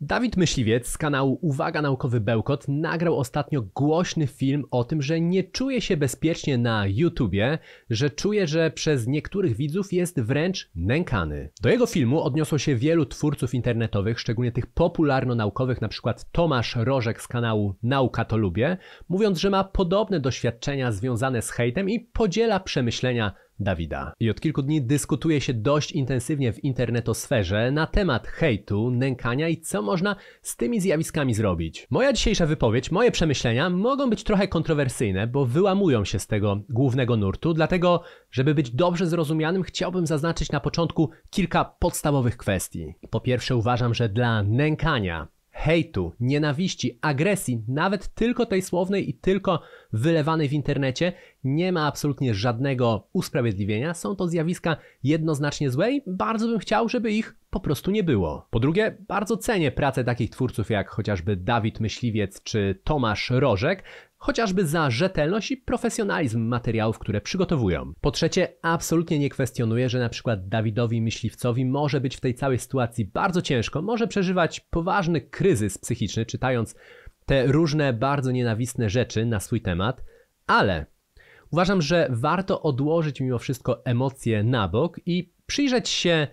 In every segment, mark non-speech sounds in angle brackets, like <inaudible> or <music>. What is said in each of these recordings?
Dawid Myśliwiec z kanału Uwaga Naukowy Bełkot nagrał ostatnio głośny film o tym, że nie czuje się bezpiecznie na YouTubie, że czuje, że przez niektórych widzów jest wręcz nękany. Do jego filmu odniosło się wielu twórców internetowych, szczególnie tych popularno-naukowych, np. Tomasz Rożek z kanału Nauka to Lubię, mówiąc, że ma podobne doświadczenia związane z hejtem i podziela przemyślenia Dawida. I od kilku dni dyskutuje się dość intensywnie w internetosferze na temat hejtu, nękania i co można z tymi zjawiskami zrobić. Moja dzisiejsza wypowiedź, moje przemyślenia mogą być trochę kontrowersyjne, bo wyłamują się z tego głównego nurtu, dlatego, żeby być dobrze zrozumianym, chciałbym zaznaczyć na początku kilka podstawowych kwestii. Po pierwsze, uważam, że dla nękania hejtu, nienawiści, agresji, nawet tylko tej słownej i tylko wylewanej w internecie, nie ma absolutnie żadnego usprawiedliwienia. Są to zjawiska jednoznacznie złe i bardzo bym chciał, żeby ich po prostu nie było. Po drugie, bardzo cenię pracę takich twórców jak chociażby Dawid Myśliwiec czy Tomasz Rożek, chociażby za rzetelność i profesjonalizm materiałów, które przygotowują. Po trzecie, absolutnie nie kwestionuję, że na przykład Dawidowi Myśliwcowi może być w tej całej sytuacji bardzo ciężko, może przeżywać poważny kryzys psychiczny, czytając te różne bardzo nienawistne rzeczy na swój temat, ale uważam, że warto odłożyć mimo wszystko emocje na bok i przyjrzeć się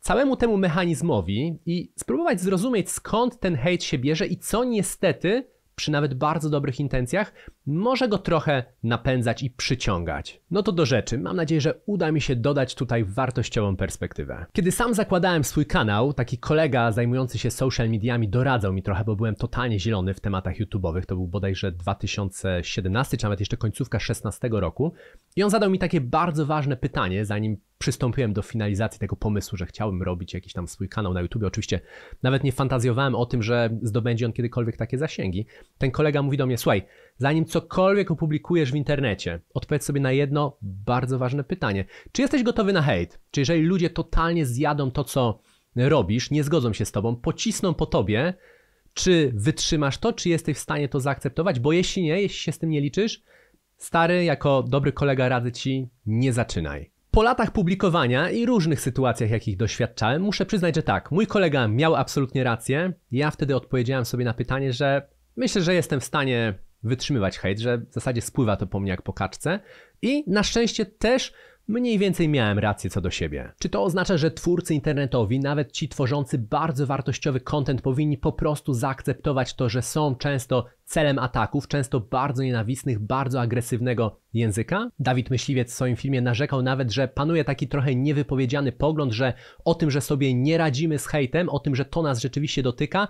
całemu temu mechanizmowi i spróbować zrozumieć skąd ten hejt się bierze i co niestety przy nawet bardzo dobrych intencjach, może go trochę napędzać i przyciągać. No to do rzeczy, mam nadzieję, że uda mi się dodać tutaj wartościową perspektywę. Kiedy sam zakładałem swój kanał, taki kolega zajmujący się social mediami doradzał mi trochę, bo byłem totalnie zielony w tematach YouTube'owych, to był bodajże 2017, czy nawet jeszcze końcówka 16 roku i on zadał mi takie bardzo ważne pytanie, zanim przystąpiłem do finalizacji tego pomysłu, że chciałem robić jakiś tam swój kanał na YouTube. Oczywiście nawet nie fantazjowałem o tym, że zdobędzie on kiedykolwiek takie zasięgi. Ten kolega mówi do mnie: Słuchaj, zanim cokolwiek opublikujesz w internecie, odpowiedz sobie na jedno bardzo ważne pytanie. Czy jesteś gotowy na hejt? Czy jeżeli ludzie totalnie zjadą to, co robisz, nie zgodzą się z tobą, pocisną po tobie, czy wytrzymasz to, czy jesteś w stanie to zaakceptować? Bo jeśli nie, jeśli się z tym nie liczysz, stary, jako dobry kolega radzę ci, nie zaczynaj. Po latach publikowania i różnych sytuacjach, jakich doświadczałem, muszę przyznać, że tak, mój kolega miał absolutnie rację. Ja wtedy odpowiedziałem sobie na pytanie, że myślę, że jestem w stanie wytrzymywać hejt, że w zasadzie spływa to po mnie jak po kaczce. I na szczęście też Mniej więcej miałem rację co do siebie. Czy to oznacza, że twórcy internetowi, nawet ci tworzący bardzo wartościowy content, powinni po prostu zaakceptować to, że są często celem ataków, często bardzo nienawistnych, bardzo agresywnego języka? Dawid Myśliwiec w swoim filmie narzekał nawet, że panuje taki trochę niewypowiedziany pogląd, że o tym, że sobie nie radzimy z hejtem, o tym, że to nas rzeczywiście dotyka,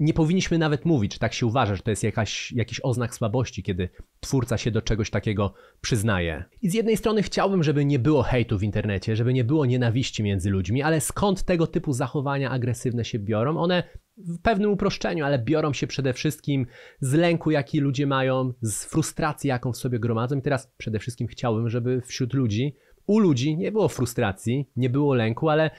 nie powinniśmy nawet mówić, czy tak się uważa, że to jest jakaś, jakiś oznak słabości, kiedy twórca się do czegoś takiego przyznaje. I z jednej strony chciałbym, żeby nie było hejtu w internecie, żeby nie było nienawiści między ludźmi, ale skąd tego typu zachowania agresywne się biorą? One w pewnym uproszczeniu, ale biorą się przede wszystkim z lęku, jaki ludzie mają, z frustracji, jaką w sobie gromadzą. I teraz przede wszystkim chciałbym, żeby wśród ludzi, u ludzi nie było frustracji, nie było lęku, ale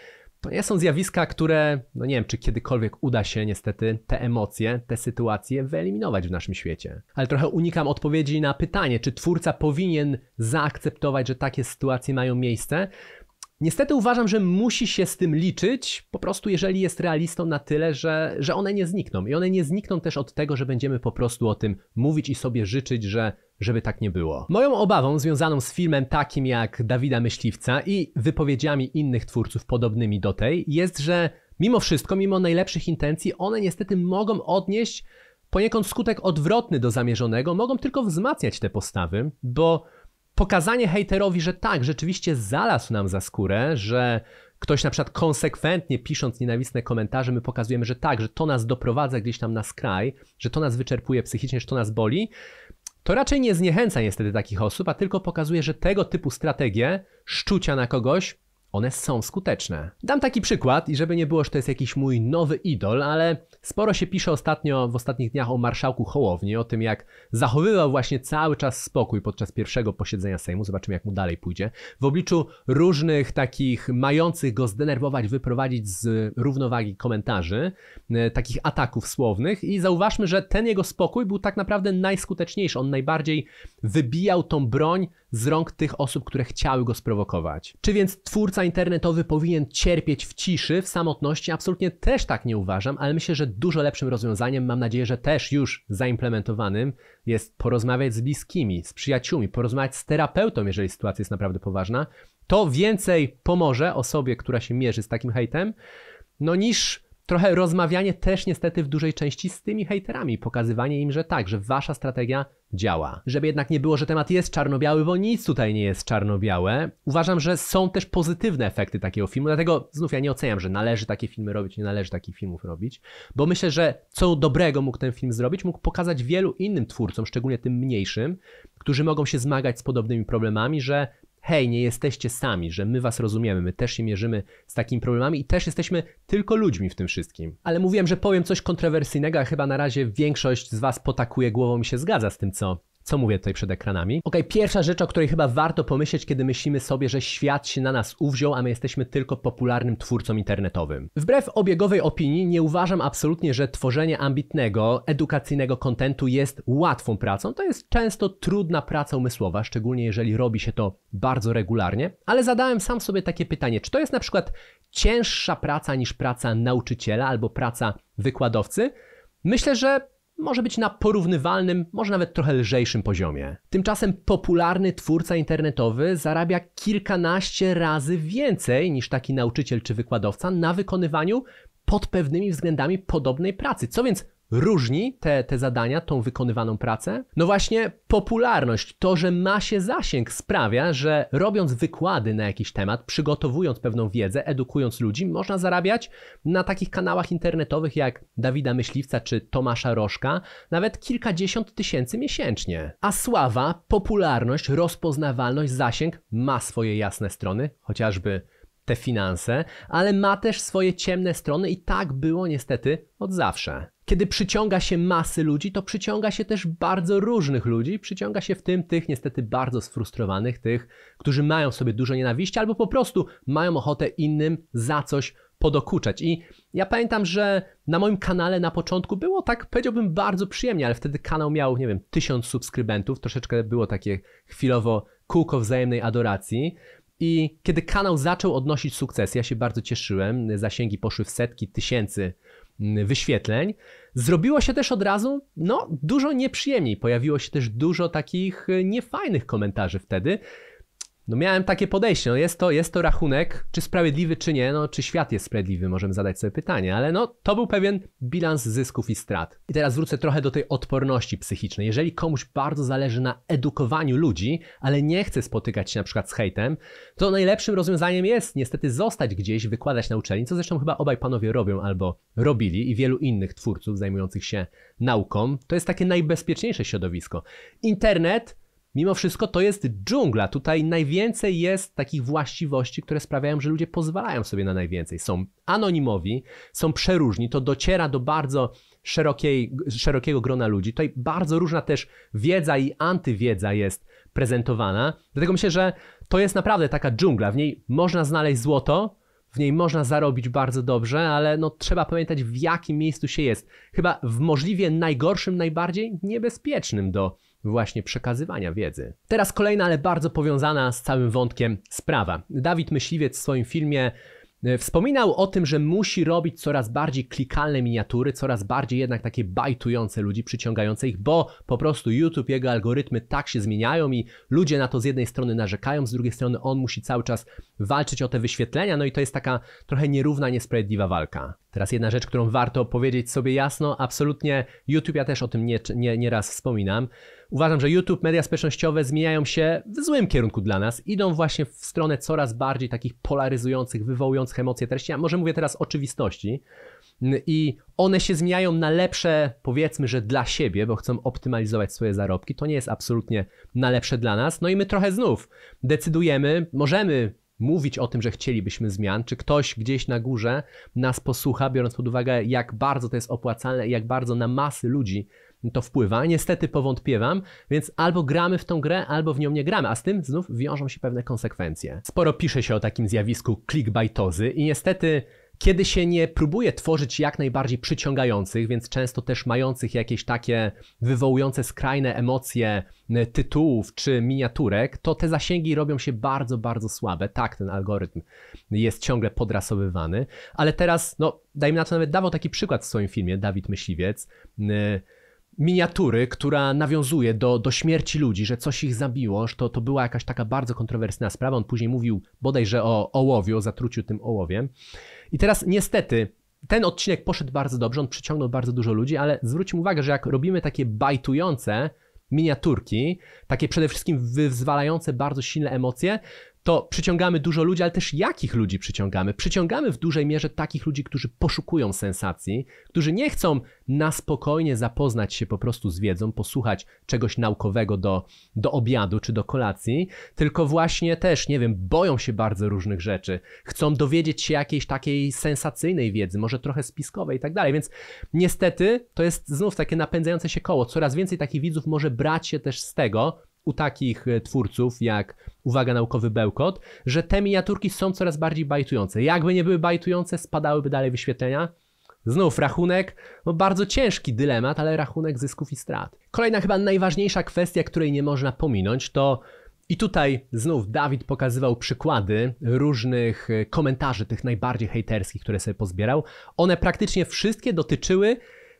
to nie są zjawiska, które, no nie wiem, czy kiedykolwiek uda się niestety te emocje, te sytuacje wyeliminować w naszym świecie. Ale trochę unikam odpowiedzi na pytanie, czy twórca powinien zaakceptować, że takie sytuacje mają miejsce. Niestety uważam, że musi się z tym liczyć, po prostu jeżeli jest realistą na tyle, że, że one nie znikną. I one nie znikną też od tego, że będziemy po prostu o tym mówić i sobie życzyć, że żeby tak nie było. Moją obawą związaną z filmem takim jak Dawida Myśliwca i wypowiedziami innych twórców podobnymi do tej jest, że mimo wszystko, mimo najlepszych intencji, one niestety mogą odnieść poniekąd skutek odwrotny do zamierzonego, mogą tylko wzmacniać te postawy, bo pokazanie hejterowi, że tak, rzeczywiście zalazł nam za skórę, że ktoś na przykład konsekwentnie pisząc nienawistne komentarze, my pokazujemy, że tak, że to nas doprowadza gdzieś tam na skraj, że to nas wyczerpuje psychicznie, że to nas boli, to raczej nie zniechęca niestety takich osób, a tylko pokazuje, że tego typu strategie szczucia na kogoś one są skuteczne. Dam taki przykład i żeby nie było, że to jest jakiś mój nowy idol, ale sporo się pisze ostatnio, w ostatnich dniach o marszałku Hołowni, o tym jak zachowywał właśnie cały czas spokój podczas pierwszego posiedzenia Sejmu, zobaczymy jak mu dalej pójdzie, w obliczu różnych takich mających go zdenerwować, wyprowadzić z równowagi komentarzy, e, takich ataków słownych i zauważmy, że ten jego spokój był tak naprawdę najskuteczniejszy, on najbardziej wybijał tą broń z rąk tych osób, które chciały go sprowokować. Czy więc twórca Twórca internetowy powinien cierpieć w ciszy, w samotności. Absolutnie też tak nie uważam, ale myślę, że dużo lepszym rozwiązaniem, mam nadzieję, że też już zaimplementowanym, jest porozmawiać z bliskimi, z przyjaciółmi, porozmawiać z terapeutą, jeżeli sytuacja jest naprawdę poważna. To więcej pomoże osobie, która się mierzy z takim hejtem, no niż trochę rozmawianie też niestety w dużej części z tymi hejterami, pokazywanie im, że tak, że wasza strategia działa. Żeby jednak nie było, że temat jest czarno-biały, bo nic tutaj nie jest czarno-białe, uważam, że są też pozytywne efekty takiego filmu, dlatego znów ja nie oceniam, że należy takie filmy robić, nie należy takich filmów robić, bo myślę, że co dobrego mógł ten film zrobić, mógł pokazać wielu innym twórcom, szczególnie tym mniejszym, którzy mogą się zmagać z podobnymi problemami, że hej, nie jesteście sami, że my was rozumiemy, my też się mierzymy z takimi problemami i też jesteśmy tylko ludźmi w tym wszystkim. Ale mówiłem, że powiem coś kontrowersyjnego, a chyba na razie większość z was potakuje głową i się zgadza z tym, co co mówię tutaj przed ekranami. Ok, pierwsza rzecz, o której chyba warto pomyśleć, kiedy myślimy sobie, że świat się na nas uwziął, a my jesteśmy tylko popularnym twórcą internetowym. Wbrew obiegowej opinii nie uważam absolutnie, że tworzenie ambitnego, edukacyjnego kontentu jest łatwą pracą. To jest często trudna praca umysłowa, szczególnie jeżeli robi się to bardzo regularnie, ale zadałem sam sobie takie pytanie, czy to jest na przykład cięższa praca niż praca nauczyciela albo praca wykładowcy? Myślę, że może być na porównywalnym, może nawet trochę lżejszym poziomie. Tymczasem popularny twórca internetowy zarabia kilkanaście razy więcej niż taki nauczyciel czy wykładowca na wykonywaniu pod pewnymi względami podobnej pracy. Co więc różni te, te zadania, tą wykonywaną pracę? No właśnie popularność, to, że ma się zasięg sprawia, że robiąc wykłady na jakiś temat, przygotowując pewną wiedzę, edukując ludzi, można zarabiać na takich kanałach internetowych jak Dawida Myśliwca czy Tomasza Rożka nawet kilkadziesiąt tysięcy miesięcznie. A sława, popularność, rozpoznawalność, zasięg ma swoje jasne strony, chociażby te finanse, ale ma też swoje ciemne strony i tak było niestety od zawsze. Kiedy przyciąga się masy ludzi, to przyciąga się też bardzo różnych ludzi. Przyciąga się w tym tych niestety bardzo sfrustrowanych, tych, którzy mają w sobie dużo nienawiści albo po prostu mają ochotę innym za coś podokuczać. I ja pamiętam, że na moim kanale na początku było tak, powiedziałbym, bardzo przyjemnie, ale wtedy kanał miał, nie wiem, tysiąc subskrybentów, troszeczkę było takie chwilowo kółko wzajemnej adoracji. I kiedy kanał zaczął odnosić sukces, ja się bardzo cieszyłem, zasięgi poszły w setki tysięcy Mm, wyświetleń, zrobiło się też od razu no, dużo nieprzyjemniej. Pojawiło się też dużo takich e, niefajnych komentarzy wtedy, no miałem takie podejście, no jest to, jest to rachunek, czy sprawiedliwy, czy nie, no czy świat jest sprawiedliwy, możemy zadać sobie pytanie, ale no to był pewien bilans zysków i strat. I teraz wrócę trochę do tej odporności psychicznej. Jeżeli komuś bardzo zależy na edukowaniu ludzi, ale nie chce spotykać się na przykład z hejtem, to najlepszym rozwiązaniem jest niestety zostać gdzieś, wykładać na uczelni, co zresztą chyba obaj panowie robią albo robili i wielu innych twórców zajmujących się nauką. To jest takie najbezpieczniejsze środowisko. Internet Mimo wszystko to jest dżungla. Tutaj najwięcej jest takich właściwości, które sprawiają, że ludzie pozwalają sobie na najwięcej. Są anonimowi, są przeróżni, to dociera do bardzo szerokiej, szerokiego grona ludzi. Tutaj bardzo różna też wiedza i antywiedza jest prezentowana. Dlatego myślę, że to jest naprawdę taka dżungla. W niej można znaleźć złoto, w niej można zarobić bardzo dobrze, ale no, trzeba pamiętać, w jakim miejscu się jest. Chyba w możliwie najgorszym, najbardziej niebezpiecznym do właśnie przekazywania wiedzy. Teraz kolejna, ale bardzo powiązana z całym wątkiem sprawa. Dawid Myśliwiec w swoim filmie e, Wspominał o tym, że musi robić coraz bardziej klikalne miniatury, coraz bardziej jednak takie bajtujące ludzi, przyciągające ich, bo po prostu YouTube, jego algorytmy tak się zmieniają i ludzie na to z jednej strony narzekają, z drugiej strony on musi cały czas walczyć o te wyświetlenia, no i to jest taka trochę nierówna, niesprawiedliwa walka. Teraz jedna rzecz, którą warto powiedzieć sobie jasno, absolutnie YouTube, ja też o tym nieraz nie, nie raz wspominam. Uważam, że YouTube, media społecznościowe zmieniają się w złym kierunku dla nas. Idą właśnie w stronę coraz bardziej takich polaryzujących, wywołujących emocje treści. Ja może mówię teraz oczywistości. I one się zmieniają na lepsze, powiedzmy, że dla siebie, bo chcą optymalizować swoje zarobki. To nie jest absolutnie na lepsze dla nas. No i my trochę znów decydujemy, możemy mówić o tym, że chcielibyśmy zmian, czy ktoś gdzieś na górze nas posłucha, biorąc pod uwagę, jak bardzo to jest opłacalne i jak bardzo na masy ludzi to wpływa. Niestety powątpiewam, więc albo gramy w tą grę, albo w nią nie gramy, a z tym znów wiążą się pewne konsekwencje. Sporo pisze się o takim zjawisku clickbaitozy i niestety kiedy się nie próbuje tworzyć jak najbardziej przyciągających, więc często też mających jakieś takie wywołujące skrajne emocje tytułów czy miniaturek, to te zasięgi robią się bardzo, bardzo słabe. Tak, ten algorytm jest ciągle podrasowywany, ale teraz, no, dajmy na to nawet dawał taki przykład w swoim filmie Dawid Myśliwiec miniatury, która nawiązuje do, do śmierci ludzi, że coś ich zabiło, że to, to była jakaś taka bardzo kontrowersyjna sprawa. On później mówił bodajże o ołowiu, o zatruciu tym ołowiem. I teraz niestety ten odcinek poszedł bardzo dobrze, on przyciągnął bardzo dużo ludzi, ale zwróćmy uwagę, że jak robimy takie bajtujące miniaturki, takie przede wszystkim wyzwalające bardzo silne emocje, to przyciągamy dużo ludzi, ale też jakich ludzi przyciągamy? Przyciągamy w dużej mierze takich ludzi, którzy poszukują sensacji, którzy nie chcą na spokojnie zapoznać się po prostu z wiedzą, posłuchać czegoś naukowego do, do obiadu czy do kolacji, tylko właśnie też, nie wiem, boją się bardzo różnych rzeczy, chcą dowiedzieć się jakiejś takiej sensacyjnej wiedzy, może trochę spiskowej i tak dalej. Więc niestety to jest znów takie napędzające się koło. Coraz więcej takich widzów może brać się też z tego, u takich e, twórców jak Uwaga Naukowy Bełkot, że te miniaturki są coraz bardziej bajtujące. Jakby nie były bajtujące, spadałyby dalej wyświetlenia. Znów rachunek, no bardzo ciężki dylemat, ale rachunek zysków i strat. Kolejna chyba najważniejsza kwestia, której nie można pominąć, to i tutaj znów Dawid pokazywał przykłady różnych e, komentarzy, tych najbardziej hejterskich, które sobie pozbierał. One praktycznie wszystkie dotyczyły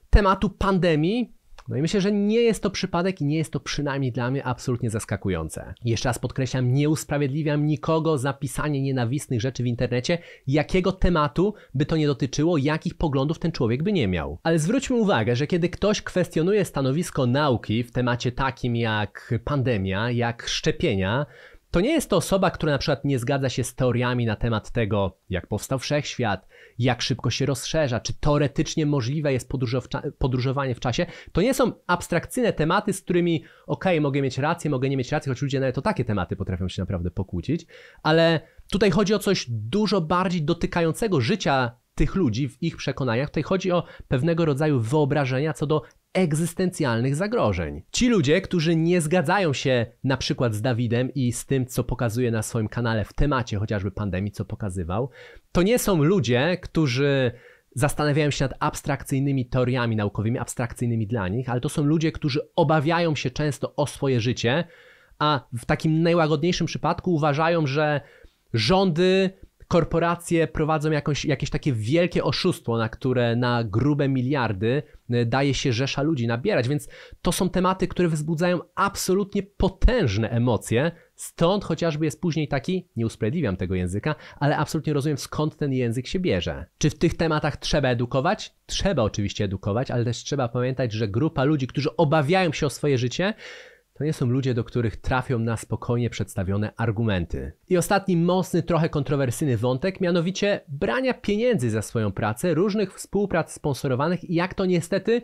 tematu pandemii no i myślę, że nie jest to przypadek i nie jest to przynajmniej dla mnie absolutnie zaskakujące. Jeszcze raz podkreślam, nie usprawiedliwiam nikogo za pisanie nienawistnych rzeczy w internecie, jakiego tematu by to nie dotyczyło, jakich poglądów ten człowiek by nie miał. Ale zwróćmy uwagę, że kiedy ktoś kwestionuje stanowisko nauki w temacie takim jak pandemia, jak szczepienia, to nie jest to osoba, która na przykład nie zgadza się z teoriami na temat tego, jak powstał wszechświat, jak szybko się rozszerza, czy teoretycznie możliwe jest podróżowanie w czasie. To nie są abstrakcyjne tematy, z którymi okej, okay, mogę mieć rację, mogę nie mieć racji, choć ludzie nawet o takie tematy potrafią się naprawdę pokłócić, ale tutaj chodzi o coś dużo bardziej dotykającego życia tych ludzi w ich przekonaniach. Tutaj chodzi o pewnego rodzaju wyobrażenia co do egzystencjalnych zagrożeń. Ci ludzie, którzy nie zgadzają się na przykład z Dawidem i z tym, co pokazuje na swoim kanale w temacie chociażby pandemii, co pokazywał, to nie są ludzie, którzy zastanawiają się nad abstrakcyjnymi teoriami naukowymi, abstrakcyjnymi dla nich, ale to są ludzie, którzy obawiają się często o swoje życie, a w takim najłagodniejszym przypadku uważają, że rządy korporacje prowadzą jakąś, jakieś takie wielkie oszustwo, na które na grube miliardy e, daje się rzesza ludzi nabierać, więc to są tematy, które wzbudzają absolutnie potężne emocje, stąd chociażby jest później taki, nie usprawiedliwiam tego języka, ale absolutnie rozumiem skąd ten język się bierze. Czy w tych tematach trzeba edukować? Trzeba oczywiście edukować, ale też trzeba pamiętać, że grupa ludzi, którzy obawiają się o swoje życie, to nie są ludzie, do których trafią na spokojnie przedstawione argumenty. I ostatni mocny, trochę kontrowersyjny wątek, mianowicie brania pieniędzy za swoją pracę, różnych współprac sponsorowanych i jak to niestety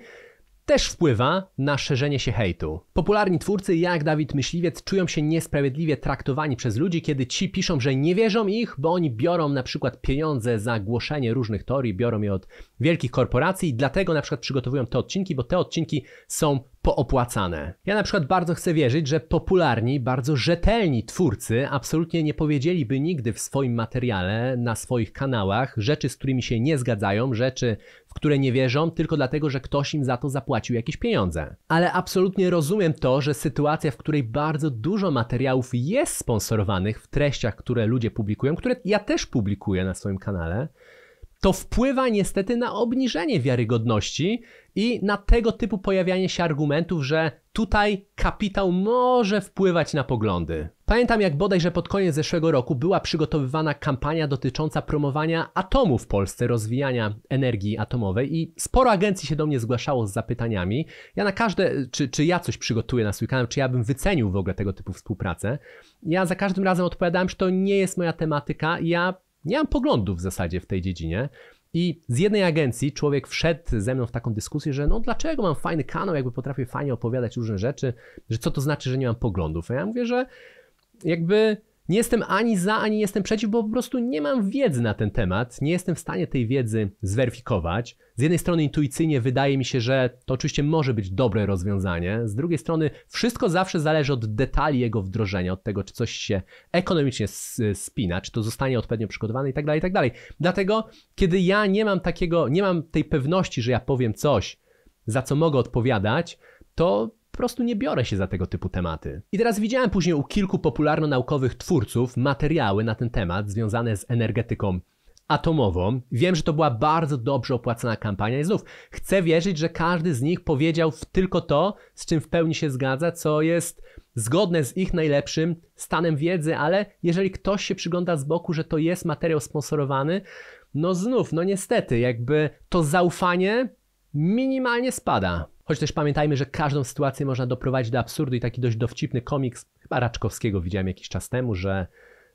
też wpływa na szerzenie się hejtu. Popularni twórcy jak Dawid Myśliwiec czują się niesprawiedliwie traktowani przez ludzi, kiedy ci piszą, że nie wierzą ich, bo oni biorą na przykład pieniądze za głoszenie różnych teorii, biorą je od wielkich korporacji i dlatego na przykład przygotowują te odcinki, bo te odcinki są poopłacane. Ja na przykład bardzo chcę wierzyć, że popularni, bardzo rzetelni twórcy absolutnie nie powiedzieliby nigdy w swoim materiale, na swoich kanałach rzeczy, z którymi się nie zgadzają, rzeczy, w które nie wierzą, tylko dlatego, że ktoś im za to zapłacił jakieś pieniądze. Ale absolutnie rozumiem to, że sytuacja, w której bardzo dużo materiałów jest sponsorowanych w treściach, które ludzie publikują, które ja też publikuję na swoim kanale, to wpływa niestety na obniżenie wiarygodności i na tego typu pojawianie się argumentów, że tutaj kapitał może wpływać na poglądy. Pamiętam jak bodajże pod koniec zeszłego roku była przygotowywana kampania dotycząca promowania atomu w Polsce, rozwijania energii atomowej i sporo agencji się do mnie zgłaszało z zapytaniami. Ja na każde, czy, czy ja coś przygotuję na swój kanał, czy ja bym wycenił w ogóle tego typu współpracę. Ja za każdym razem odpowiadałem, że to nie jest moja tematyka, ja nie mam poglądów w zasadzie w tej dziedzinie. I z jednej agencji człowiek wszedł ze mną w taką dyskusję, że no dlaczego mam fajny kanał, jakby potrafię fajnie opowiadać różne rzeczy, że co to znaczy, że nie mam poglądów. A ja mówię, że jakby nie jestem ani za, ani jestem przeciw, bo po prostu nie mam wiedzy na ten temat, nie jestem w stanie tej wiedzy zweryfikować. Z jednej strony intuicyjnie wydaje mi się, że to oczywiście może być dobre rozwiązanie, z drugiej strony wszystko zawsze zależy od detali jego wdrożenia, od tego, czy coś się ekonomicznie spina, czy to zostanie odpowiednio przygotowane i tak dalej, i tak dalej. Dlatego, kiedy ja nie mam takiego, nie mam tej pewności, że ja powiem coś, za co mogę odpowiadać, to po prostu nie biorę się za tego typu tematy. I teraz widziałem później u kilku popularno-naukowych twórców materiały na ten temat związane z energetyką atomową. Wiem, że to była bardzo dobrze opłacana kampania i znów chcę wierzyć, że każdy z nich powiedział tylko to, z czym w pełni się zgadza, co jest zgodne z ich najlepszym stanem wiedzy, ale jeżeli ktoś się przygląda z boku, że to jest materiał sponsorowany, no znów, no niestety, jakby to zaufanie minimalnie spada. Choć też pamiętajmy, że każdą sytuację można doprowadzić do absurdu i taki dość dowcipny komiks, chyba Raczkowskiego widziałem jakiś czas temu, że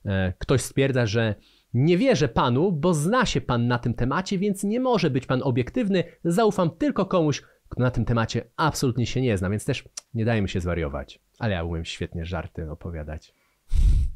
e, ktoś stwierdza, że nie wierzę panu, bo zna się pan na tym temacie, więc nie może być pan obiektywny, zaufam tylko komuś, kto na tym temacie absolutnie się nie zna, więc też nie dajmy się zwariować. Ale ja umiem świetnie żarty opowiadać.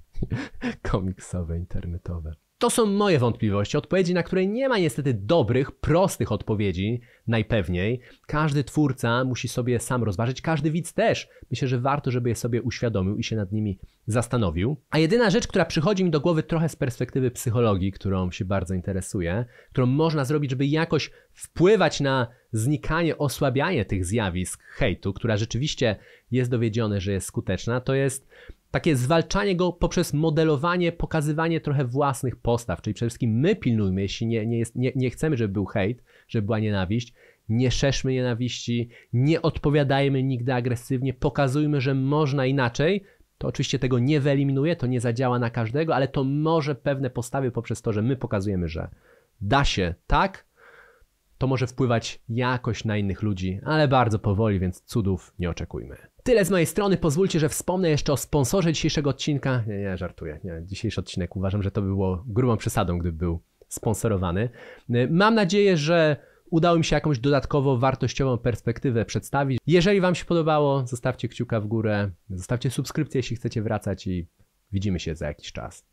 <laughs> Komiksowe, internetowe. To są moje wątpliwości, odpowiedzi, na które nie ma niestety dobrych, prostych odpowiedzi, najpewniej. Każdy twórca musi sobie sam rozważyć, każdy widz też. Myślę, że warto, żeby je sobie uświadomił i się nad nimi zastanowił. A jedyna rzecz, która przychodzi mi do głowy trochę z perspektywy psychologii, którą się bardzo interesuje, którą można zrobić, żeby jakoś wpływać na znikanie, osłabianie tych zjawisk hejtu, która rzeczywiście jest dowiedzione, że jest skuteczna, to jest takie zwalczanie go poprzez modelowanie, pokazywanie trochę własnych postaw, czyli przede wszystkim my pilnujmy, jeśli nie, nie, jest, nie, nie chcemy, żeby był hejt, żeby była nienawiść, nie szeszmy nienawiści, nie odpowiadajmy nigdy agresywnie, pokazujmy, że można inaczej. To oczywiście tego nie wyeliminuje, to nie zadziała na każdego, ale to może pewne postawy poprzez to, że my pokazujemy, że da się tak, to może wpływać jakoś na innych ludzi, ale bardzo powoli, więc cudów nie oczekujmy. Tyle z mojej strony. Pozwólcie, że wspomnę jeszcze o sponsorze dzisiejszego odcinka. Nie, nie, żartuję. Nie, dzisiejszy odcinek uważam, że to by było grubą przesadą, gdyby był sponsorowany. Mam nadzieję, że udało mi się jakąś dodatkowo wartościową perspektywę przedstawić. Jeżeli Wam się podobało, zostawcie kciuka w górę, zostawcie subskrypcję, jeśli chcecie wracać i widzimy się za jakiś czas.